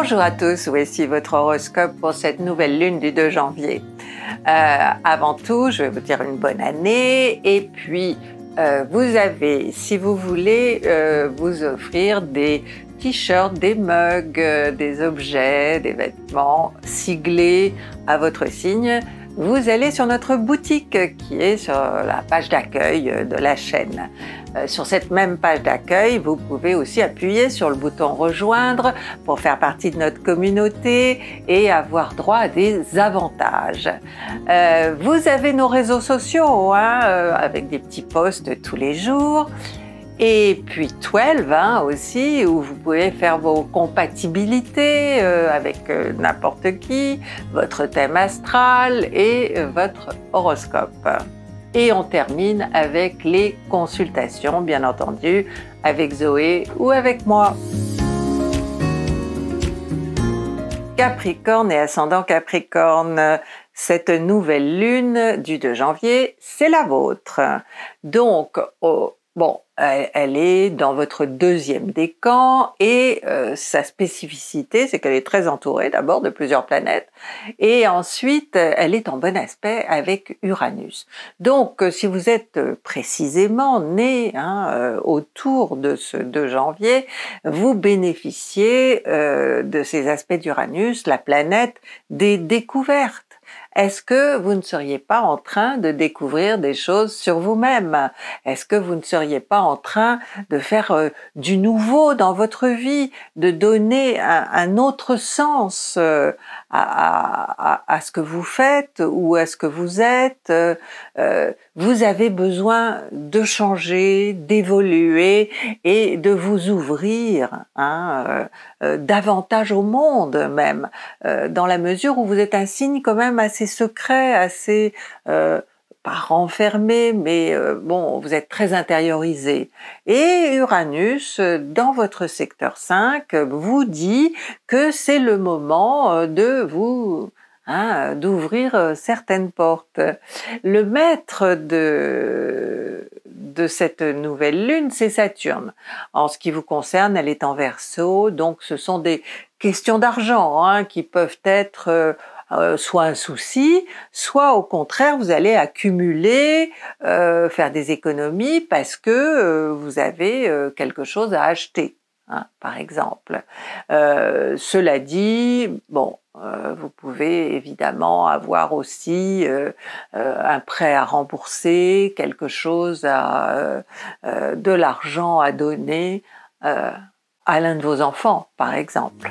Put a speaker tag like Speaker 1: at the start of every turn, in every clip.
Speaker 1: Bonjour à tous, voici votre horoscope pour cette nouvelle lune du 2 janvier. Euh, avant tout, je vais vous dire une bonne année et puis euh, vous avez, si vous voulez, euh, vous offrir des t-shirts, des mugs, des objets, des vêtements siglés à votre signe, vous allez sur notre boutique qui est sur la page d'accueil de la chaîne. Euh, sur cette même page d'accueil, vous pouvez aussi appuyer sur le bouton Rejoindre pour faire partie de notre communauté et avoir droit à des avantages. Euh, vous avez nos réseaux sociaux hein, euh, avec des petits posts tous les jours. Et puis 12 hein, aussi, où vous pouvez faire vos compatibilités avec n'importe qui, votre thème astral et votre horoscope. Et on termine avec les consultations, bien entendu, avec Zoé ou avec moi. Capricorne et ascendant Capricorne, cette nouvelle lune du 2 janvier, c'est la vôtre. Donc, bon, elle est dans votre deuxième décan et euh, sa spécificité, c'est qu'elle est très entourée d'abord de plusieurs planètes et ensuite euh, elle est en bon aspect avec Uranus. Donc euh, si vous êtes précisément né hein, autour de ce 2 janvier, vous bénéficiez de ces aspects d'Uranus, la planète des découvertes est-ce que vous ne seriez pas en train de découvrir des choses sur vous-même Est-ce que vous ne seriez pas en train de faire euh, du nouveau dans votre vie, de donner un, autre sens euh, à, ce que vous faites ou à ce que vous êtes euh, Vous avez besoin de changer, d'évoluer et de vous ouvrir hein, davantage au monde même, dans la mesure où vous êtes un signe quand même assez secret, assez euh, pas renfermé, mais euh, bon, vous êtes très intériorisé. Et Uranus, dans votre secteur 5, vous dit que c'est le moment euh, de vous hein, d'ouvrir certaines portes. Le maître de de cette nouvelle lune, c'est Saturne. En ce qui vous concerne, elle est en verso, donc ce sont des questions d'argent hein, qui peuvent être euh, soit un souci, soit au contraire vous allez accumuler, euh, faire des économies parce que euh, vous avez quelque chose à acheter. Hein, par exemple. cela dit, bon, vous pouvez évidemment avoir aussi un prêt à rembourser, quelque chose à de l'argent à donner à l'un de vos enfants, par exemple.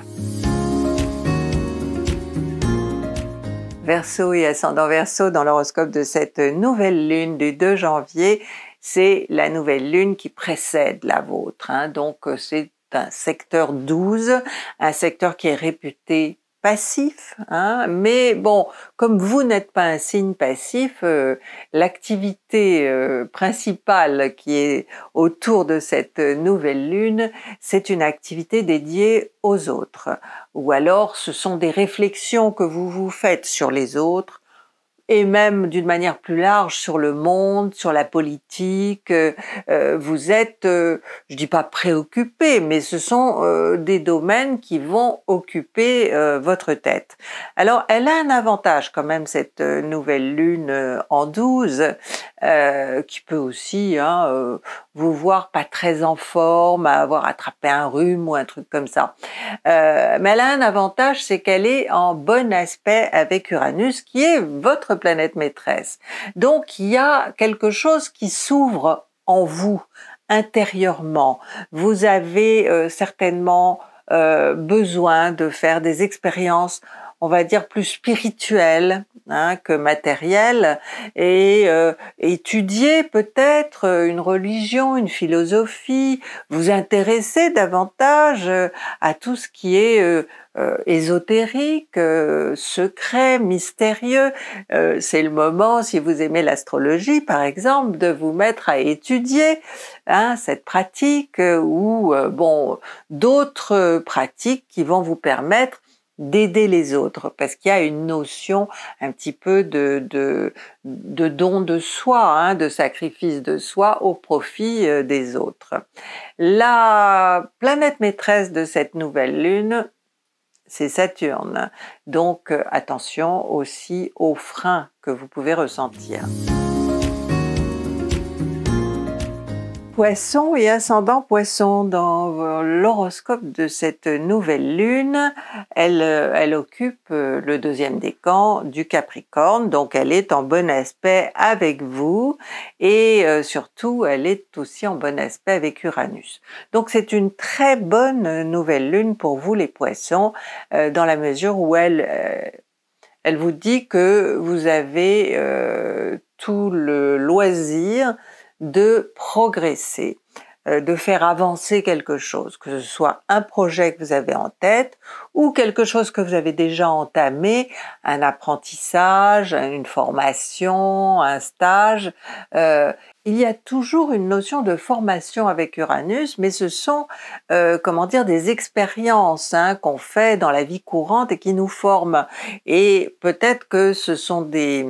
Speaker 1: Verso et ascendant Verseau dans l'horoscope de cette nouvelle lune du 2 janvier, c'est la nouvelle lune qui précède la vôtre. Hein. donc euh, c'est un secteur 12, un secteur qui est réputé passif, hein, mais bon, comme vous n'êtes pas un signe passif, euh, l'activité euh, principale qui est autour de cette nouvelle lune, c'est une activité dédiée aux autres. Ou alors, ce sont des réflexions que vous vous faites sur les autres, et même d'une manière plus large sur le monde, sur la politique. Euh, euh, vous êtes, euh, je dis pas préoccupé, mais ce sont des domaines qui vont occuper votre tête. Alors, elle a un avantage quand même cette nouvelle lune en 12, euh, qui peut aussi hein, euh, vous voir pas très en forme, avoir attrapé un rhume ou un truc comme ça. Euh, mais elle a un avantage, c'est qu'elle est en bon aspect avec Uranus, qui est votre planète maîtresse. Donc il y a quelque chose qui s'ouvre en vous intérieurement. Vous avez certainement besoin de faire des expériences on va dire, plus spirituel hein, que matériel, et euh, étudier peut-être euh, une religion, une philosophie, vous intéresser davantage euh, à tout ce qui est euh, ésotérique, secret, mystérieux. c'est le moment, si vous aimez l'astrologie par exemple, de vous mettre à étudier hein, cette pratique ou bon d'autres pratiques qui vont vous permettre d'aider les autres, parce qu'il y a une notion un petit peu de, de, don de soi, hein, de sacrifice de soi au profit euh, des autres. La planète maîtresse de cette nouvelle lune, c'est Saturne. Donc euh, attention aussi aux freins que vous pouvez ressentir. poisson et ascendant poisson dans euh, l'horoscope de cette nouvelle lune. Elle, euh, occupe euh, le deuxième décan du Capricorne, donc elle est en bon aspect avec vous et surtout elle est aussi en bon aspect avec Uranus. Donc c'est une très bonne nouvelle lune pour vous les poissons dans la mesure où elle vous dit que vous avez tout le loisir de progresser, euh, de faire avancer quelque chose, que ce soit un projet que vous avez en tête ou quelque chose que vous avez déjà entamé, un apprentissage, une formation, un stage. Euh, il y a toujours une notion de formation avec Uranus, mais ce sont, euh, comment dire, des expériences hein, qu'on fait dans la vie courante et qui nous forment. Et peut-être que ce sont des,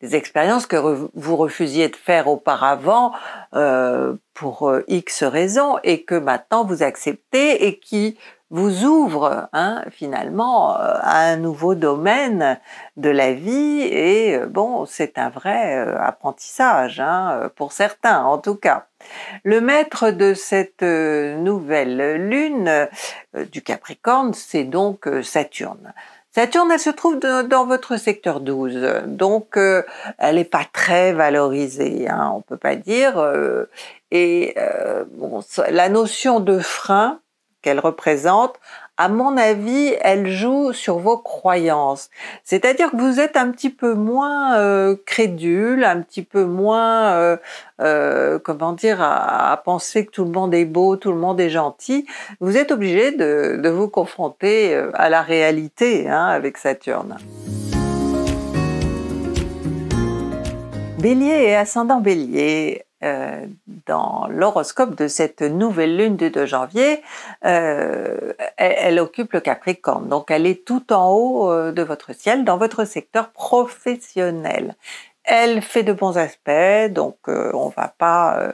Speaker 1: expériences que vous refusiez de faire auparavant euh, pour euh, X raisons et que maintenant vous acceptez et qui vous ouvre hein, finalement euh, à un nouveau domaine de la vie et euh, bon, c'est un vrai euh, apprentissage hein, pour certains en tout cas. Le maître de cette nouvelle lune du Capricorne, c'est donc Saturne. Saturne, elle se trouve dans votre secteur 12, donc elle n'est pas très valorisée, hein, on peut pas dire. et bon, la notion de frein, qu'elle représente, à mon avis, elle joue sur vos croyances. C'est-à-dire que vous êtes un petit peu moins euh, crédule, un petit peu moins, euh, euh, comment dire, à, penser que tout le monde est beau, tout le monde est gentil. Vous êtes obligé de, vous confronter à la réalité hein, avec Saturne. Bélier et ascendant Bélier, euh, dans l'horoscope de cette nouvelle lune du 2 janvier, euh, elle, occupe le Capricorne. Donc elle est tout en haut euh, de votre ciel, dans votre secteur professionnel. Elle fait de bons aspects, donc on on va pas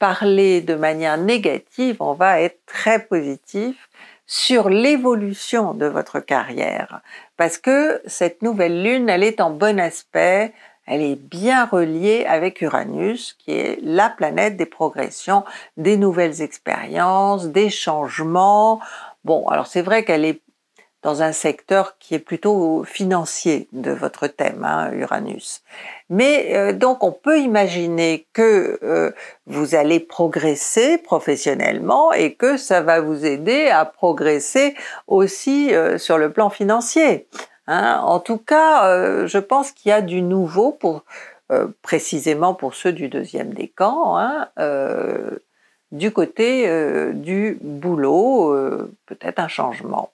Speaker 1: parler de manière négative, on va être très positif sur l'évolution de votre carrière, parce que cette nouvelle lune, elle est en bon aspect elle est bien reliée avec Uranus, qui est la planète des progressions, des nouvelles expériences, des changements. Bon, alors c'est vrai qu'elle est dans un secteur qui est plutôt financier de votre thème, hein, Uranus. Mais euh, donc on peut imaginer que euh, vous allez progresser professionnellement et que ça va vous aider à progresser aussi euh, sur le plan financier. Hein, en tout cas, euh, je pense qu'il y a du nouveau pour euh, précisément pour ceux du deuxième décan, hein, euh, du côté du boulot, peut-être un changement.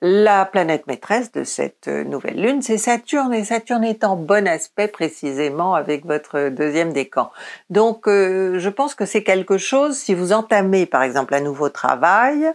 Speaker 1: La planète maîtresse de cette nouvelle lune, c'est Saturne, et Saturne est en bon aspect précisément avec votre deuxième décan. Donc, je pense que c'est quelque chose, si vous entamez par exemple un nouveau travail,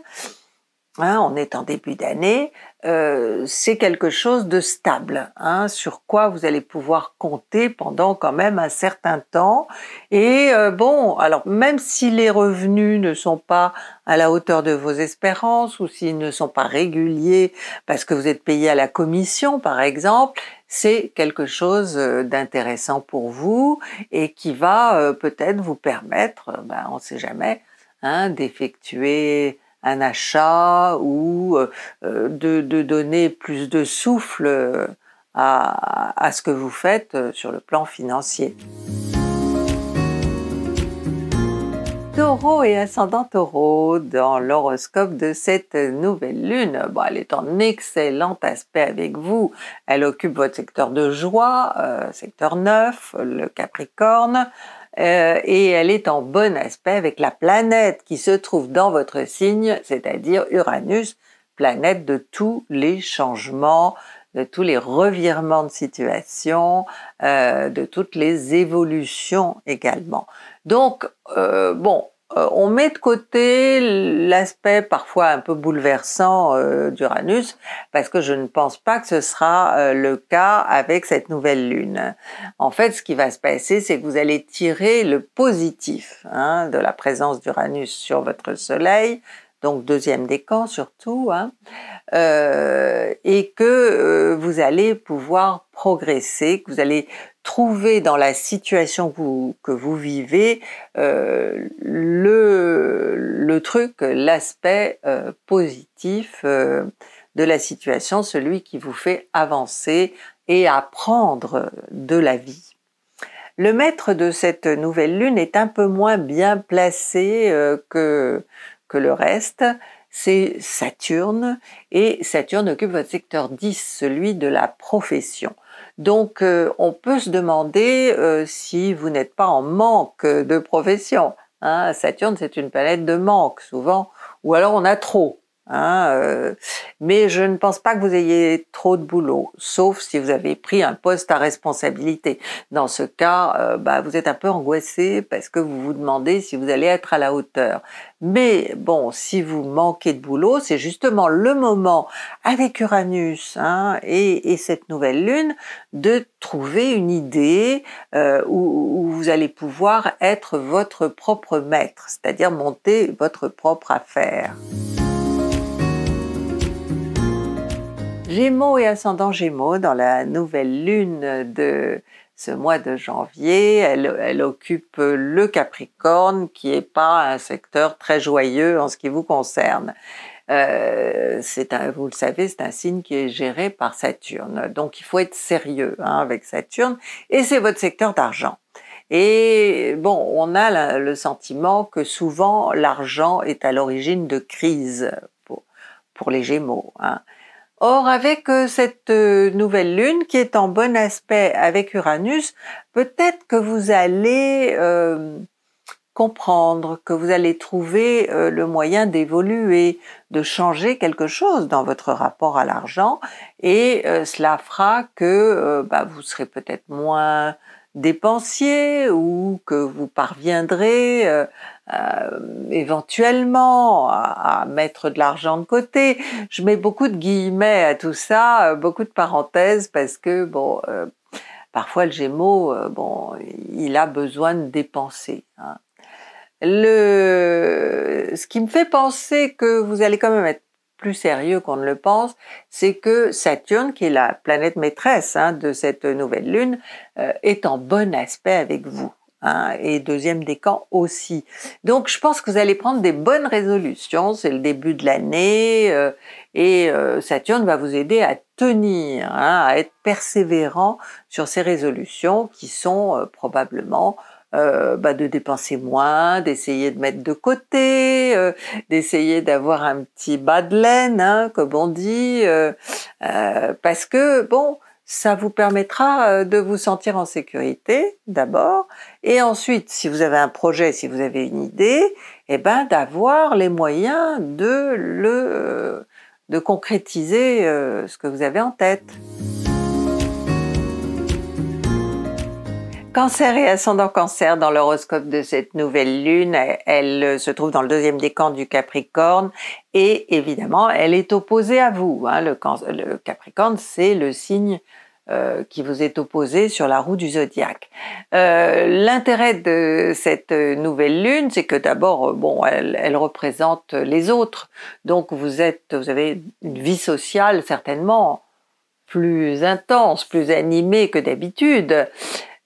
Speaker 1: Hein, on est en début d'année, euh, c'est quelque chose de stable, hein, sur quoi vous allez pouvoir compter pendant quand même un certain temps. Et euh, bon, alors même si les revenus ne sont pas à la hauteur de vos espérances ou s'ils ne sont pas réguliers parce que vous êtes payé à la commission par exemple, c'est quelque chose euh, d'intéressant pour vous et qui va peut-être vous permettre, ben, on ne sait jamais, hein, d'effectuer un achat ou euh, euh, de, donner plus de souffle euh, à, ce que vous faites sur le plan financier. Taureau et ascendant taureau dans l'horoscope de cette nouvelle lune. elle est en excellent aspect avec vous. Elle occupe votre secteur de joie, secteur 9, le capricorne. Euh, et elle est en bon aspect avec la planète qui se trouve dans votre signe, c'est-à-dire Uranus, planète de tous les changements, de tous les revirements de situation, euh, de toutes les évolutions également. Donc, euh, bon, euh, on met de côté l'aspect parfois un peu bouleversant euh, d'Uranus, parce que je ne pense pas que ce sera euh, le cas avec cette nouvelle lune. En fait, ce qui va se passer, c'est que vous allez tirer le positif hein, de la présence d'Uranus sur votre Soleil, donc deuxième décan surtout, hein, et que vous allez pouvoir progresser, que vous allez trouver dans la situation que vous, vivez euh, le, truc, l'aspect euh, positif euh, de la situation, celui qui vous fait avancer et apprendre de la vie. Le maître de cette nouvelle lune est un peu moins bien placé que, que le reste. C'est Saturne et Saturne occupe votre secteur 10, celui de la profession. Donc euh, on peut se demander euh, si vous n'êtes pas en manque de profession. Hein. Saturne, c'est une planète de manque souvent, ou alors on a trop. Hein, euh, mais je ne pense pas que vous ayez trop de boulot, sauf si vous avez pris un poste à responsabilité. Dans ce cas, euh, bah, vous êtes un peu angoissé parce que vous vous demandez si vous allez être à la hauteur. Mais bon, si vous manquez de boulot, c'est justement le moment avec Uranus hein, et, cette nouvelle lune de trouver une idée euh, où vous allez pouvoir être votre propre maître, c'est-à-dire monter votre propre affaire. Gémeaux et ascendant Gémeaux, dans la nouvelle lune de ce mois de janvier, elle, occupe le Capricorne, qui n'est pas un secteur très joyeux en ce qui vous concerne. Euh, vous le savez, c'est un signe qui est géré par Saturne. Donc il faut être sérieux hein, avec Saturne, et c'est votre secteur d'argent. Et bon, on a le sentiment que souvent l'argent est à l'origine de crises pour, les Gémeaux. Hein. Or, avec euh, cette euh, nouvelle lune qui est en bon aspect avec Uranus, peut-être que vous allez euh, comprendre, que vous allez trouver le moyen d'évoluer, de changer quelque chose dans votre rapport à l'argent, et cela fera que bah, vous serez peut-être moins dépensier ou que vous parviendrez euh, éventuellement à, mettre de l'argent de côté. Je mets beaucoup de guillemets à tout ça, euh, beaucoup de parenthèses parce que bon, euh, parfois le Gémeaux, bon, il a besoin de dépenser. Hein. Le, ce qui me fait penser que vous allez quand même être plus sérieux qu'on ne le pense, c'est que Saturne, qui est la planète maîtresse hein, de cette nouvelle lune, est en bon aspect avec vous. Hein, et deuxième des camps aussi. Donc je pense que vous allez prendre des bonnes résolutions, c'est le début de l'année, euh, et euh, Saturne va vous aider à tenir, hein, à être persévérant sur ces résolutions qui sont euh, probablement bah, de dépenser moins, d'essayer de mettre de côté, d'essayer d'avoir un petit bas de laine, hein, comme on dit, parce que bon, ça vous permettra euh, de vous sentir en sécurité d'abord, et ensuite, si vous avez un projet, si vous avez une idée, eh ben d'avoir les moyens de le euh, de concrétiser euh, ce que vous avez en tête. Cancer et ascendant cancer dans l'horoscope de cette nouvelle lune, elle euh, se trouve dans le deuxième décan du Capricorne et évidemment elle est opposée à vous. Hein. Le, Capricorne c'est le signe euh, qui vous est opposé sur la roue du zodiaque. Euh, l'intérêt de cette nouvelle lune, c'est que d'abord, bon, elle, elle, représente les autres, donc vous êtes, vous avez une vie sociale certainement plus intense, plus animée que d'habitude.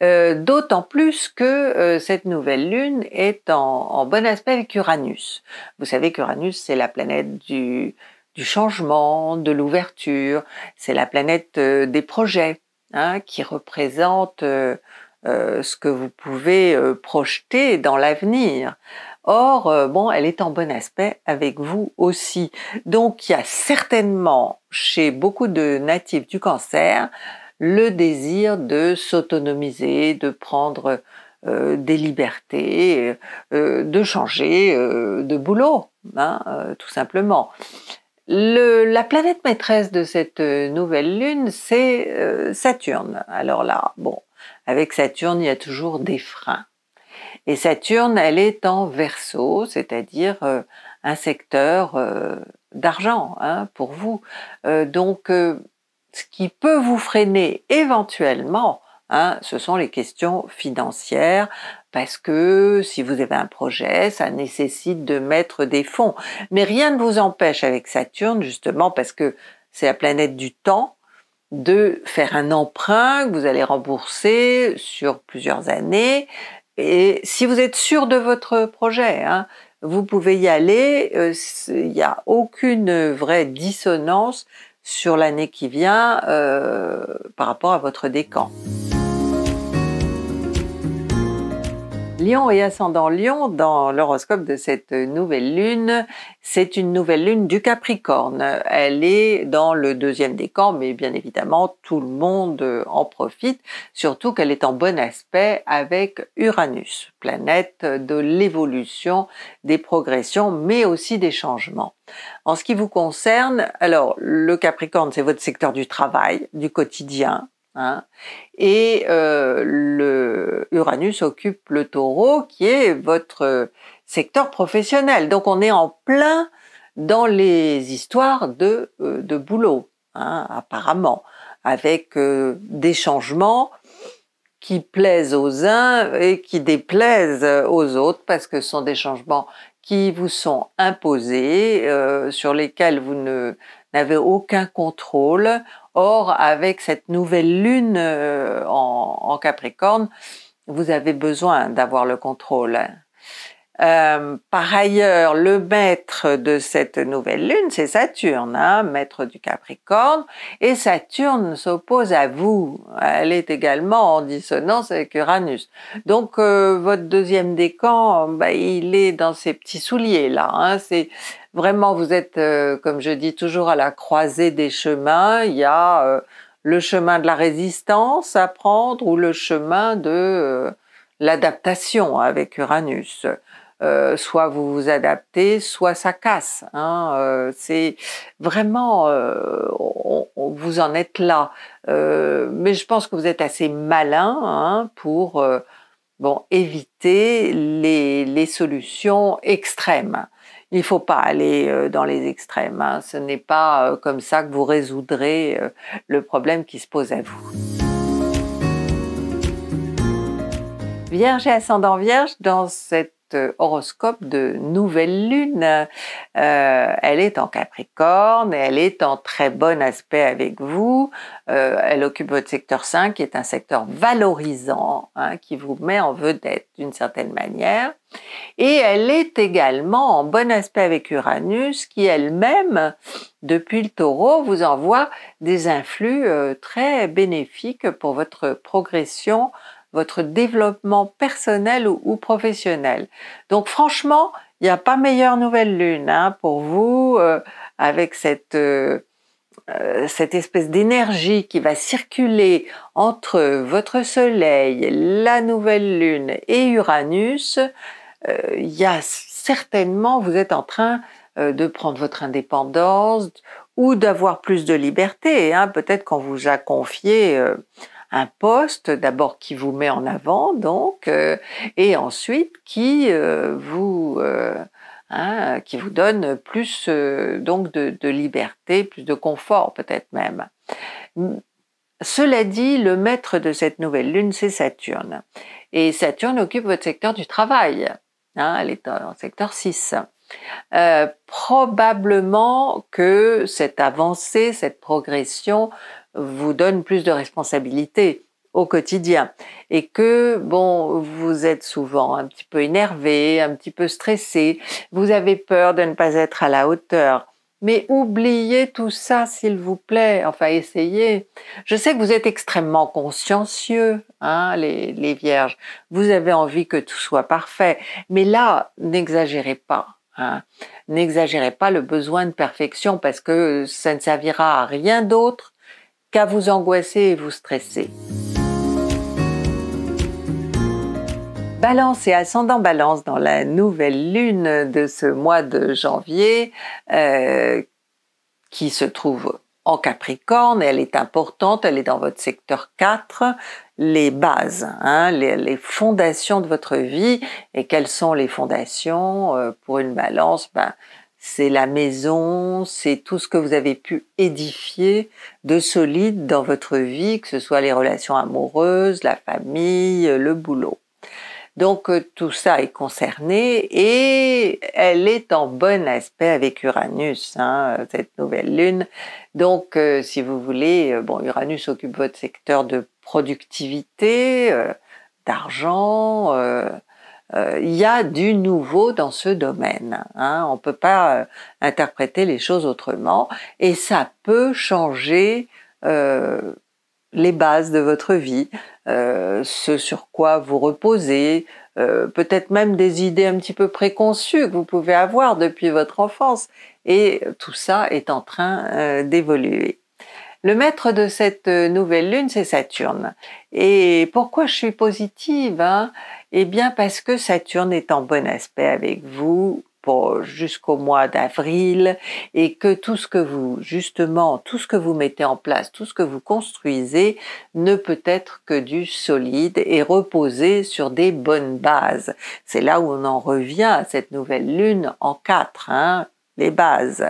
Speaker 1: Euh, d'autant plus que euh, cette nouvelle lune est en, bon aspect avec Uranus. Vous savez qu'Uranus, c'est la planète du, changement, de l'ouverture, c'est la planète euh, des projets, hein, qui représente ce que vous pouvez projeter dans l'avenir. Or, bon, elle est en bon aspect avec vous aussi. Donc, il y a certainement chez beaucoup de natifs du cancer le désir de s'autonomiser, de prendre euh, des libertés, euh, de changer euh, de boulot, hein, tout simplement. la planète maîtresse de cette nouvelle lune, c'est Saturne. Alors là, bon, avec Saturne, il y a toujours des freins. Et Saturne, elle est en verso, c'est-à-dire un secteur d'argent hein, pour vous. donc, ce qui peut vous freiner éventuellement, hein, ce sont les questions financières, parce que si vous avez un projet, ça nécessite de mettre des fonds. Mais rien ne vous empêche avec Saturne, justement, parce que c'est la planète du temps, de faire un emprunt que vous allez rembourser sur plusieurs années. Et si vous êtes sûr de votre projet, hein, vous pouvez y aller, euh, il n'y a aucune vraie dissonance sur l'année qui vient euh, par rapport à votre décan. Lion et ascendant Lion, dans l'horoscope de cette nouvelle lune, c'est une nouvelle lune du Capricorne. Elle est dans le deuxième décan, mais bien évidemment, tout le monde en profite, surtout qu'elle est en bon aspect avec Uranus, planète de l'évolution, des progressions, mais aussi des changements. En ce qui vous concerne, alors le Capricorne, c'est votre secteur du travail, du quotidien, Hein. Et euh, le Uranus occupe le taureau qui est votre secteur professionnel. Donc on est en plein dans les histoires de, euh, de boulot, hein, apparemment, avec euh, des changements qui plaisent aux uns et qui déplaisent aux autres parce que ce sont des changements qui vous sont imposés, euh, sur lesquels vous n'avez aucun contrôle. Or, avec cette nouvelle lune euh, en, Capricorne, vous avez besoin d'avoir le contrôle. Euh, par ailleurs, le maître de cette nouvelle lune, c'est Saturne, hein, maître du Capricorne, et Saturne s'oppose à vous. Elle est également en dissonance avec Uranus. Donc euh, votre deuxième décan, bah, il est dans ses petits souliers là. Hein, c'est vraiment vous êtes, euh, comme je dis toujours, à la croisée des chemins. Il y a le chemin de la résistance à prendre ou le chemin de l'adaptation avec Uranus. Euh, soit vous vous adaptez, soit ça casse. Hein. Euh, c'est vraiment, euh, vous en êtes là. mais je pense que vous êtes assez malin hein, pour bon éviter les, solutions extrêmes. Il ne faut pas aller dans les extrêmes. Hein. ce n'est pas comme ça que vous résoudrez le problème qui se pose à vous. Vierge et ascendant Vierge, dans cette euh, horoscope de nouvelle lune. Euh, elle est en Capricorne et elle est en très bon aspect avec vous. Euh, elle occupe votre secteur 5 qui est un secteur valorisant, hein, qui vous met en vedette d'une certaine manière. Et elle est également en bon aspect avec Uranus, qui elle-même, depuis le taureau, vous envoie des influx très bénéfiques pour votre progression votre développement personnel ou, professionnel. Donc franchement, il n'y a pas meilleure nouvelle lune hein, pour vous euh, avec euh, euh, cette, espèce d'énergie qui va circuler entre votre soleil, la nouvelle lune et Uranus. Il y a certainement, vous êtes en train de prendre votre indépendance ou d'avoir plus de liberté. Hein. Peut-être qu'on vous a confié un poste d'abord qui vous met en avant, donc, euh, et ensuite qui euh, vous euh, hein, qui vous donne plus donc de, liberté, plus de confort peut-être même. Cela dit, le maître de cette nouvelle lune, c'est Saturne. Et Saturne occupe votre secteur du travail. Hein, elle est en secteur 6. probablement que cette avancée, cette progression vous donne plus de responsabilités au quotidien et que bon vous êtes souvent un petit peu énervé, un petit peu stressé, vous avez peur de ne pas être à la hauteur. Mais oubliez tout ça, s'il vous plaît. Enfin, essayez. Je sais que vous êtes extrêmement consciencieux, hein, les, les vierges. Vous avez envie que tout soit parfait. Mais là, n'exagérez pas. Hein. N'exagérez pas le besoin de perfection parce que ça ne servira à rien d'autre qu'à vous angoisser et vous stresser. Balance et ascendant Balance dans la nouvelle lune de ce mois de janvier euh, qui se trouve en Capricorne, elle est importante, elle est dans votre secteur 4, les bases, hein, les, fondations de votre vie. Et quelles sont les fondations euh, pour une balance ben, c'est la maison, c'est tout ce que vous avez pu édifier de solide dans votre vie, que ce soit les relations amoureuses, la famille, le boulot. Donc euh, tout ça est concerné et elle est en bon aspect avec Uranus, hein, cette nouvelle lune. Donc euh, si vous voulez, euh, bon, Uranus occupe votre secteur de productivité, d'argent, euh, il y a du nouveau dans ce domaine. Hein. On ne peut pas euh, interpréter les choses autrement et ça peut changer euh, les bases de votre vie, ce sur quoi vous reposez, peut-être même des idées un petit peu préconçues que vous pouvez avoir depuis votre enfance. Et tout ça est en train d'évoluer. Le maître de cette euh, nouvelle lune, c'est Saturne. Et pourquoi je suis positive hein Eh bien parce que Saturne est en bon aspect avec vous jusqu'au mois d'avril et que tout ce que vous justement tout ce que vous mettez en place tout ce que vous construisez ne peut être que du solide et reposer sur des bonnes bases c'est là où on en revient à cette nouvelle lune en quatre, hein, les bases.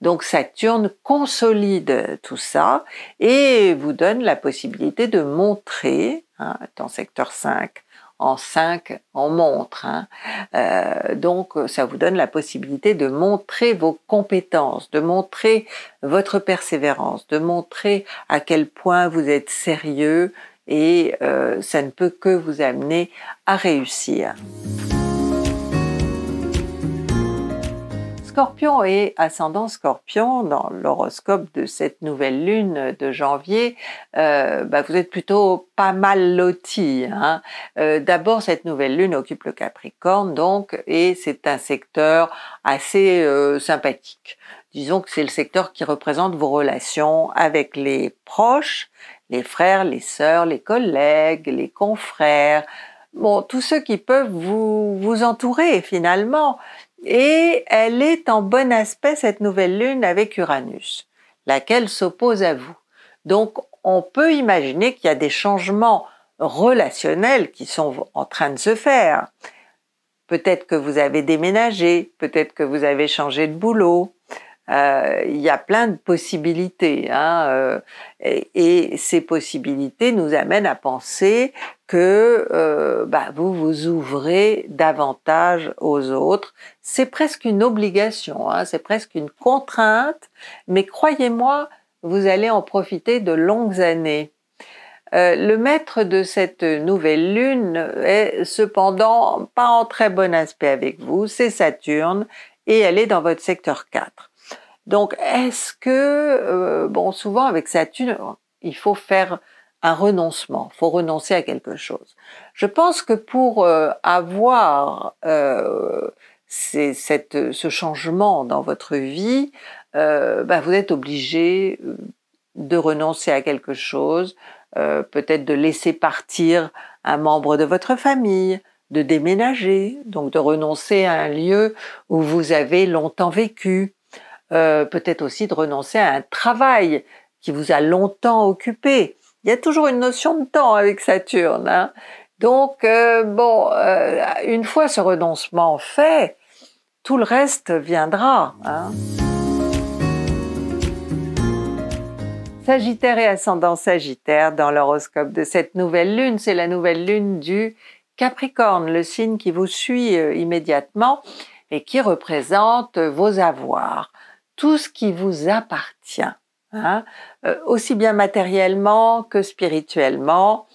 Speaker 1: Donc Saturne consolide tout ça et vous donne la possibilité de montrer, hein, dans secteur 5, en 5, en montre. Hein, euh, donc ça vous donne la possibilité de montrer vos compétences, de montrer votre persévérance, de montrer à quel point vous êtes sérieux et euh, ça ne peut que vous amener à réussir. Scorpion et ascendant Scorpion, dans l'horoscope de cette nouvelle lune de janvier, euh, bah, vous êtes plutôt pas mal loti. Hein. Euh, d'abord, cette nouvelle lune occupe le Capricorne, donc, et c'est un secteur assez euh, sympathique. Disons que c'est le secteur qui représente vos relations avec les proches, les frères, les sœurs, les collègues, les confrères, bon, tous ceux qui peuvent vous, vous entourer finalement et elle est en bon aspect, cette nouvelle lune, avec Uranus, laquelle s'oppose à vous. Donc, on peut imaginer qu'il y a des changements relationnels qui sont en train de se faire. Peut-être que vous avez déménagé, peut-être que vous avez changé de boulot. Euh, il y a plein de possibilités. Hein, euh, et, ces possibilités nous amènent à penser que euh, bah, vous vous ouvrez davantage aux autres. C'est presque une obligation, hein, c'est presque une contrainte, mais croyez-moi, vous allez en profiter de longues années. Euh, le maître de cette nouvelle lune est cependant pas en très bon aspect avec vous, c'est Saturne, et elle est dans votre secteur 4. Donc est-ce que, euh, bon, souvent avec Saturne, il faut faire un renoncement, faut renoncer à quelque chose. Je pense que pour euh, avoir euh, cette, ce changement dans votre vie, euh, bah, vous êtes obligé euh, de renoncer à quelque chose, peut-être de laisser partir un membre de votre famille, de déménager, donc de renoncer à un lieu où vous avez longtemps vécu, peut-être aussi de renoncer à un travail qui vous a longtemps occupé. Il y a toujours une notion de temps avec Saturne. Hein. Donc, euh, bon, euh, une fois ce renoncement fait, tout le reste viendra. Hein. Sagittaire et ascendant Sagittaire dans l'horoscope de cette nouvelle lune, c'est la nouvelle lune du Capricorne, le signe qui vous suit euh, immédiatement et qui représente vos avoirs, tout ce qui vous appartient. Hein, euh, aussi bien matériellement que spirituellement.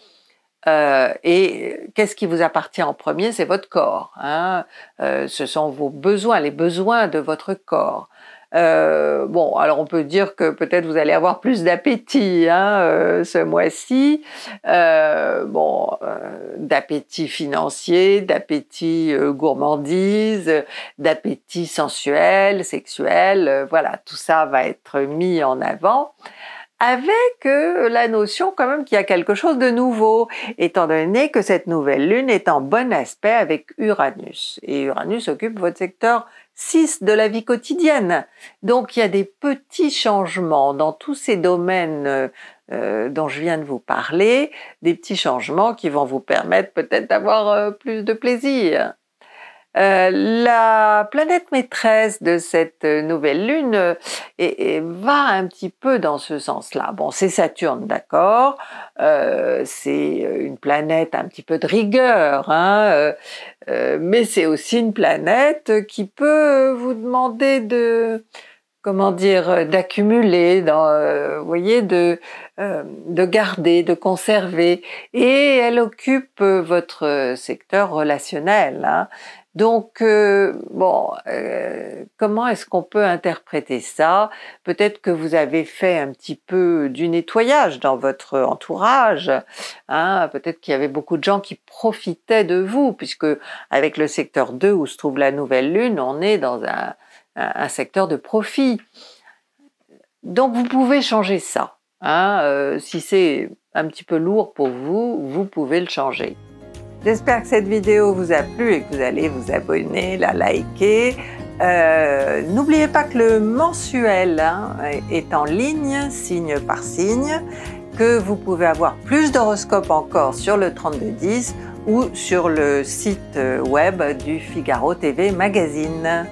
Speaker 1: Euh, et qu'est-ce qui vous appartient en premier C'est votre corps. Hein. Euh, ce sont vos besoins, les besoins de votre corps. Euh, bon, alors on peut dire que peut-être vous allez avoir plus d'appétit hein, euh, ce mois-ci. Euh, bon, d'appétit financier, d'appétit gourmandise, d'appétit sensuel, sexuel. voilà, tout ça va être mis en avant avec euh, la notion quand même qu'il y a quelque chose de nouveau, étant donné que cette nouvelle lune est en bon aspect avec Uranus. Et Uranus occupe votre secteur 6 de la vie quotidienne. Donc il y a des petits changements dans tous ces domaines euh, euh, dont je viens de vous parler, des petits changements qui vont vous permettre peut-être d'avoir plus de plaisir. Euh, la planète maîtresse de cette euh, nouvelle lune euh, et, va un petit peu dans ce sens-là. Bon, c'est Saturne, d'accord, euh, c'est une planète un petit peu de rigueur, hein, mais c'est aussi une planète qui peut vous demander de comment dire, euh, d'accumuler, euh, vous voyez, euh, de, garder, de conserver. Et elle occupe votre secteur relationnel. Hein. Donc, bon, comment est-ce qu'on peut interpréter ça Peut-être que vous avez fait un petit peu du nettoyage dans votre entourage. Hein Peut-être qu'il y avait beaucoup de gens qui profitaient de vous, puisque avec le secteur 2 où se trouve la nouvelle lune, on est dans un, un secteur de profit. Donc vous pouvez changer ça. Hein, euh, si c'est un petit peu lourd pour vous, vous pouvez le changer. J'espère que cette vidéo vous a plu et que vous allez vous abonner, la liker. Euh, n'oubliez pas que le mensuel hein, est en ligne, signe par signe, que vous pouvez avoir plus d'horoscopes encore sur le 3210 ou sur le site euh, web du Figaro TV Magazine.